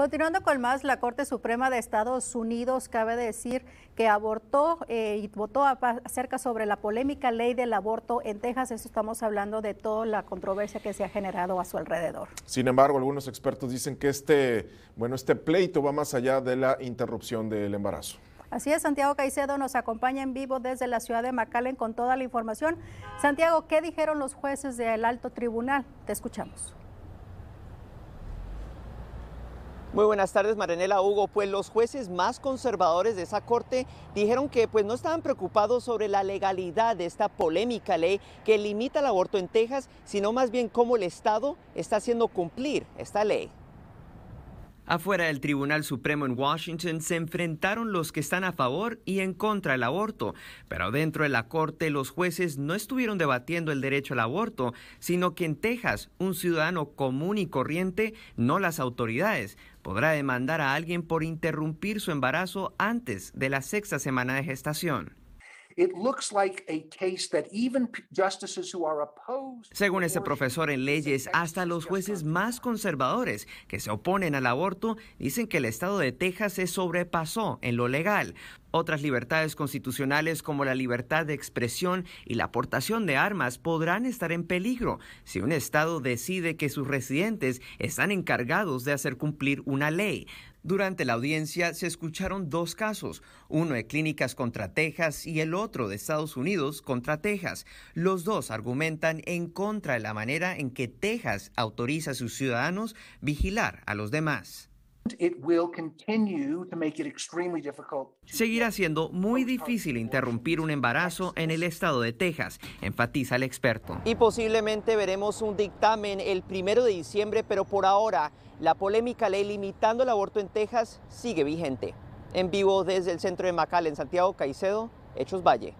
Continuando con más, la Corte Suprema de Estados Unidos cabe decir que abortó eh, y votó acerca sobre la polémica ley del aborto en Texas. Eso estamos hablando de toda la controversia que se ha generado a su alrededor. Sin embargo, algunos expertos dicen que este, bueno, este pleito va más allá de la interrupción del embarazo. Así es, Santiago Caicedo nos acompaña en vivo desde la ciudad de McAllen con toda la información. Santiago, ¿qué dijeron los jueces del alto tribunal? Te escuchamos. Muy buenas tardes, Marenela Hugo. Pues los jueces más conservadores de esa corte dijeron que pues no estaban preocupados sobre la legalidad de esta polémica ley que limita el aborto en Texas, sino más bien cómo el Estado está haciendo cumplir esta ley. Afuera del Tribunal Supremo en Washington se enfrentaron los que están a favor y en contra del aborto, pero dentro de la Corte los jueces no estuvieron debatiendo el derecho al aborto, sino que en Texas un ciudadano común y corriente, no las autoridades, podrá demandar a alguien por interrumpir su embarazo antes de la sexta semana de gestación. Según este profesor en leyes, hasta los jueces más conservadores que se oponen al aborto dicen que el estado de Texas se sobrepasó en lo legal. Otras libertades constitucionales como la libertad de expresión y la aportación de armas podrán estar en peligro si un Estado decide que sus residentes están encargados de hacer cumplir una ley. Durante la audiencia se escucharon dos casos, uno de clínicas contra Texas y el otro de Estados Unidos contra Texas. Los dos argumentan en contra de la manera en que Texas autoriza a sus ciudadanos vigilar a los demás. Seguirá siendo muy difícil interrumpir un embarazo en el estado de Texas, enfatiza el experto. Y posiblemente veremos un dictamen el primero de diciembre, pero por ahora la polémica ley limitando el aborto en Texas sigue vigente. En vivo desde el centro de Macal en Santiago Caicedo, Hechos Valle.